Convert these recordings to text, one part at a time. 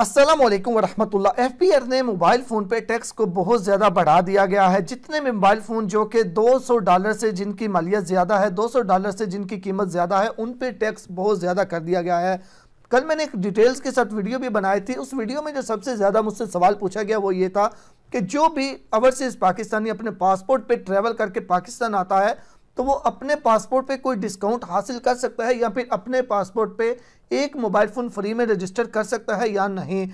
असलम वरहमतुल्ला F B R ने mobile phone पे टैक्स को बहुत ज़्यादा बढ़ा दिया गया है जितने भी मोबाइल फ़ोन जो कि 200 डॉलर से जिनकी मालियत ज़्यादा है 200 डॉलर से जिनकी कीमत ज़्यादा है उन पे टैक्स बहुत ज़्यादा कर दिया गया है कल मैंने एक डिटेल्स के साथ वीडियो भी बनाई थी उस वीडियो में जो सबसे ज़्यादा मुझसे सवाल पूछा गया वो ये था कि जो भी ओवरसीज़ पाकिस्तानी अपने पासपोर्ट पर ट्रैवल करके पाकिस्तान आता है तो वो अपने पासपोर्ट पे कोई डिस्काउंट हासिल कर सकता है या फिर अपने पासपोर्ट पे एक मोबाइल फ़ोन फ्री में रजिस्टर कर सकता है या नहीं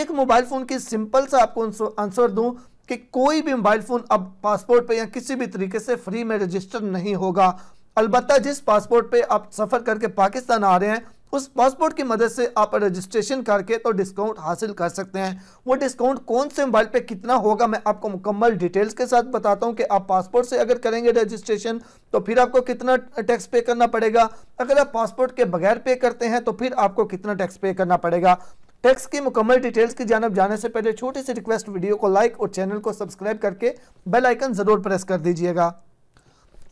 एक मोबाइल फ़ोन की सिंपल सा आपको आंसर दूँ कि कोई भी मोबाइल फ़ोन अब पासपोर्ट पर या किसी भी तरीके से फ्री में रजिस्टर नहीं होगा अलबत्त जिस पासपोर्ट पे आप सफ़र करके पाकिस्तान आ रहे हैं उस पासपोर्ट की मदद से आप रजिस्ट्रेशन करके तो डिस्काउंट हासिल कर सकते हैं वो डिस्काउंट कौन से मोबाइल पे कितना होगा मैं आपको मुकम्मल डिटेल्स के साथ बताता हूँ कि आप पासपोर्ट से अगर करेंगे रजिस्ट्रेशन तो फिर आपको कितना टैक्स पे करना पड़ेगा अगर आप पासपोर्ट के बगैर पे करते हैं तो फिर आपको कितना टैक्स पे करना पड़ेगा टैक्स की मुकम्मल डिटेल्स की जानब जाने से पहले छोटी सी रिक्वेस्ट वीडियो को लाइक और चैनल को सब्सक्राइब करके बेलाइकन ज़रूर प्रेस कर दीजिएगा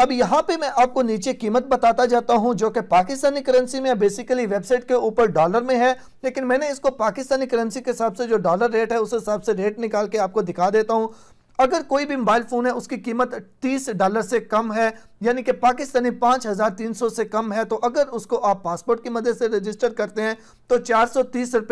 अब यहाँ पे मैं आपको नीचे कीमत बताता जाता हूँ जो कि पाकिस्तानी करेंसी में बेसिकली वेबसाइट के ऊपर डॉलर में है लेकिन मैंने इसको पाकिस्तानी करेंसी के हिसाब से जो डॉलर रेट है उस हिसाब से रेट निकाल के आपको दिखा देता हूँ अगर कोई भी मोबाइल फ़ोन है उसकी कीमत 30 डॉलर से कम है यानी कि पाकिस्तानी 5300 से कम है तो अगर उसको आप पासपोर्ट की मदद से रजिस्टर करते हैं तो चार सौ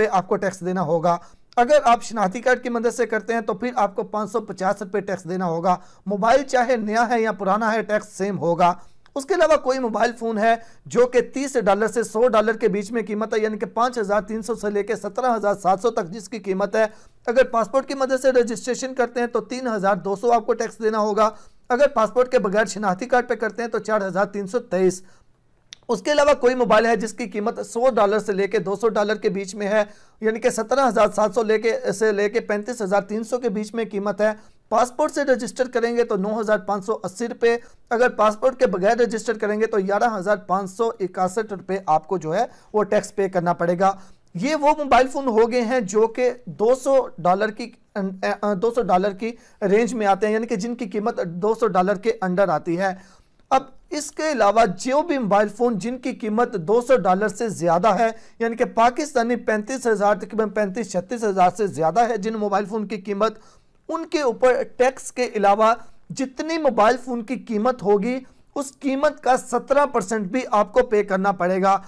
आपको टैक्स देना होगा अगर आप शनाख्ती कार्ड की मदद से करते हैं तो फिर आपको पाँच सौ पचास रुपये टैक्स देना होगा मोबाइल चाहे नया है या पुराना है टैक्स सेम होगा उसके अलावा कोई मोबाइल फ़ोन है जो कि 30 डॉलर से 100 डॉलर के बीच में कीमत है यानी कि 5,300 से लेकर 17,700 तक जिसकी कीमत है अगर पासपोर्ट की मदद से रजिस्ट्रेशन करते हैं तो 3,200 आपको टैक्स देना होगा अगर पासपोर्ट के बगैर शनाख्ती कार्ड पर करते हैं तो तेईस उसके अलावा कोई मोबाइल है जिसकी कीमत 100 डॉलर से लेके 200 डॉलर के बीच में है यानी कि सत्रह हज़ार सात सौ लेके से लेके पैंतीस हज़ार तीन सौ के बीच में कीमत है पासपोर्ट से रजिस्टर करेंगे तो नौ हज़ार पाँच सौ अस्सी रुपये अगर पासपोर्ट के बगैर रजिस्टर करेंगे तो ग्यारह हज़ार पाँच सौ रुपये आपको जो है वो टैक्स पे करना पड़ेगा ये वो मोबाइल फ़ोन हो गए हैं जो कि 200 डॉलर की 200 अं, अं, डॉलर की रेंज में आते हैं यानी कि जिनकी कीमत 200 डॉलर के अंडर आती है अब इसके अलावा जो भी मोबाइल फ़ोन जिनकी कीमत 200 डॉलर से ज़्यादा है यानी कि पाकिस्तानी पैंतीस हज़ार तकरीबन पैंतीस छत्तीस हज़ार से ज़्यादा है जिन मोबाइल फ़ोन की कीमत उनके ऊपर टैक्स के अलावा जितनी मोबाइल फ़ोन की कीमत होगी उस कीमत का सत्रह परसेंट भी आपको पे करना पड़ेगा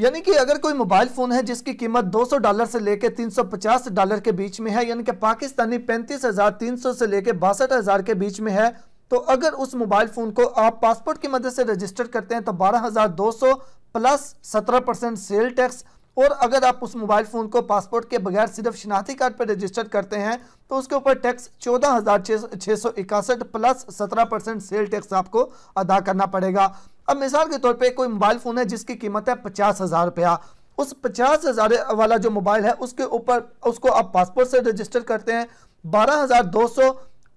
यानी कि अगर कोई मोबाइल फ़ोन है जिसकी कीमत 200 डॉलर से लेकर 350 डॉलर के बीच में है यानी कि पाकिस्तानी पैंतीस हज़ार तीन सौ से लेकर बासठ हज़ार के बीच में है तो अगर उस मोबाइल फ़ोन को आप पासपोर्ट की मदद से रजिस्टर करते हैं तो 12,200 प्लस 17 परसेंट सेल टैक्स और अगर आप उस मोबाइल फ़ोन को पासपोर्ट के बगैर सिर्फ शिनाख्ती कार्ड पर रजिस्टर करते हैं तो उसके ऊपर टैक्स चौदह हज़ार छः सौ इकसठ प्लस सत्रह परसेंट सेल टैक्स आपको अदा करना पड़ेगा अब मिसाल के तौर पे कोई मोबाइल फ़ोन है जिसकी कीमत है पचास हज़ार रुपया उस पचास हज़ार वाला जो मोबाइल है उसके ऊपर उसको आप पासपोर्ट से रजिस्टर करते हैं बारह हज़ार दो सौ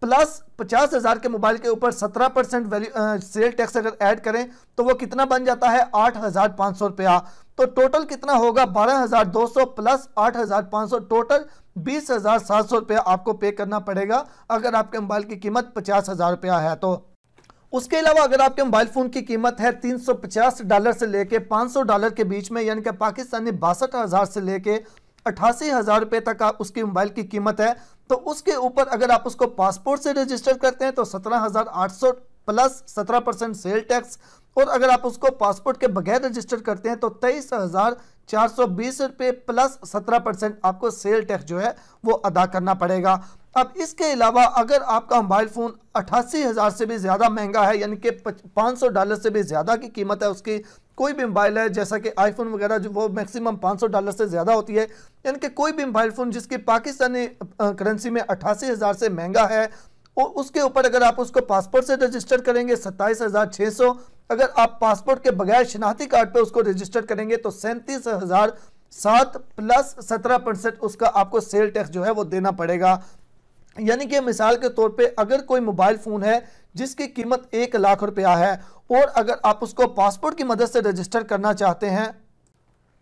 प्लस पचास हज़ार के मोबाइल के ऊपर सत्रह परसेंट वैल्यू सेल टैक्स अगर ऐड करें तो वो कितना बन जाता है आठ हज़ार पाँच सौ रुपया तो टोटल कितना होगा बारह हज़ार दो सौ प्लस आठ हज़ार पाँच सौ टोटल बीस हज़ार सात सौ रुपया आपको पे करना पड़ेगा अगर आपके मोबाइल की कीमत पचास हज़ार रुपया है तो उसके अलावा अगर आपके मोबाइल फ़ोन की कीमत है 350 डॉलर से लेके 500 डॉलर के बीच में यानी कि पाकिस्तानी बासठ हज़ार से लेके अट्ठासी हज़ार रुपये तक उसकी मोबाइल की कीमत है तो उसके ऊपर अगर आप उसको पासपोर्ट से रजिस्टर करते हैं तो सत्रह हज़ार आठ सौ प्लस सत्रह परसेंट सेल टैक्स और अगर आप उसको पासपोर्ट के बगैर रजिस्टर करते हैं तो तेईस हज़ार चार सौ बीस रुपये प्लस सत्रह परसेंट आपको सेल टैक्स जो है वो अदा करना पड़ेगा अब इसके अलावा अगर आपका मोबाइल फ़ोन अट्ठासी हज़ार से भी ज़्यादा महंगा है यानी कि पाँच सौ डॉलर से भी ज़्यादा की कीमत है उसकी कोई भी मोबाइल है जैसा कि आईफोन वगैरह जो वो मैक्सिमम 500 डॉलर से ज़्यादा होती है यानी कि कोई भी मोबाइल फ़ोन जिसकी पाकिस्तानी करेंसी में अट्ठासी हज़ार से महंगा है और उसके ऊपर अगर आप उसको पासपोर्ट से रजिस्टर करेंगे सत्ताईस हज़ार छः सौ अगर आप पासपोर्ट के बगैर शनाख्ती कार्ड पर उसको रजिस्टर करेंगे तो सैंतीस हज़ार सात प्लस सत्रह परसेंट उसका आपको सेल टैक्स जो है वो देना पड़ेगा यानी कि मिसाल के तौर पे अगर कोई मोबाइल फ़ोन है जिसकी कीमत एक लाख रुपया है और अगर आप उसको पासपोर्ट की मदद से रजिस्टर करना चाहते हैं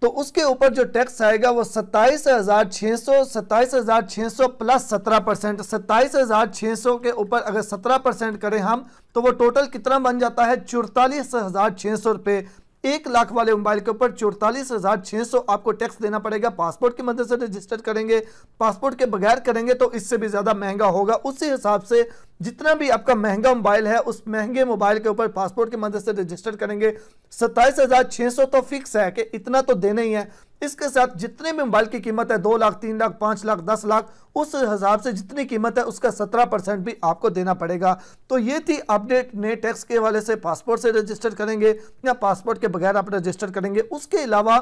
तो उसके ऊपर जो टैक्स आएगा वो सत्ताईस हज़ार छः सौ सत्ताईस हज़ार छः सौ प्लस सत्रह परसेंट सत्ताईस हज़ार छः सौ के ऊपर अगर सत्रह परसेंट करें हम तो वो टोटल कितना बन जाता है चौतालीस हज़ार छः सौ रुपये एक लाख वाले मोबाइल के ऊपर चौतालीस हज़ार छः सौ आपको टैक्स देना पड़ेगा पासपोर्ट की मदद से रजिस्टर करेंगे पासपोर्ट के बगैर करेंगे तो इससे भी ज़्यादा महंगा होगा उसी हिसाब से जितना भी आपका महंगा मोबाइल है उस महंगे मोबाइल के ऊपर पासपोर्ट की मदद से रजिस्टर करेंगे सत्ताईस हज़ार छः सौ तो फिक्स है कि इतना तो देना ही है इसके साथ जितने भी मोबाइल की कीमत है दो लाख तीन लाख पाँच लाख दस लाख उस हिसाब से जितनी कीमत है उसका सत्रह परसेंट भी आपको देना पड़ेगा तो ये थी अपडेट नए टैक्स के वाले से पासपोर्ट से रजिस्टर करेंगे या पासपोर्ट के बगैर आप रजिस्टर करेंगे उसके अलावा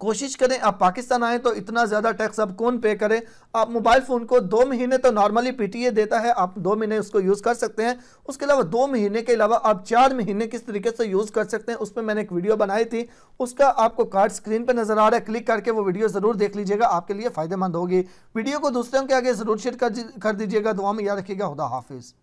कोशिश करें आप पाकिस्तान आए तो इतना ज़्यादा टैक्स आप कौन पे करें आप मोबाइल फ़ोन को दो महीने तो नॉर्मली पीटीए देता है आप दो महीने उसको यूज़ कर सकते हैं उसके अलावा दो महीने के अलावा आप चार महीने किस तरीके से यूज़ कर सकते हैं उस पर मैंने एक वीडियो बनाई थी उसका आपको कार्ड स्क्रीन पर नज़र आ रहा है क्लिक करके वो वीडियो ज़रूर देख लीजिएगा आपके लिए फ़ायदेमंद होगी वीडियो को दूसरों के आगे ज़रूर शेयर कर दीजिएगा दुआ में याद रखिएगा खुदा हाफिज़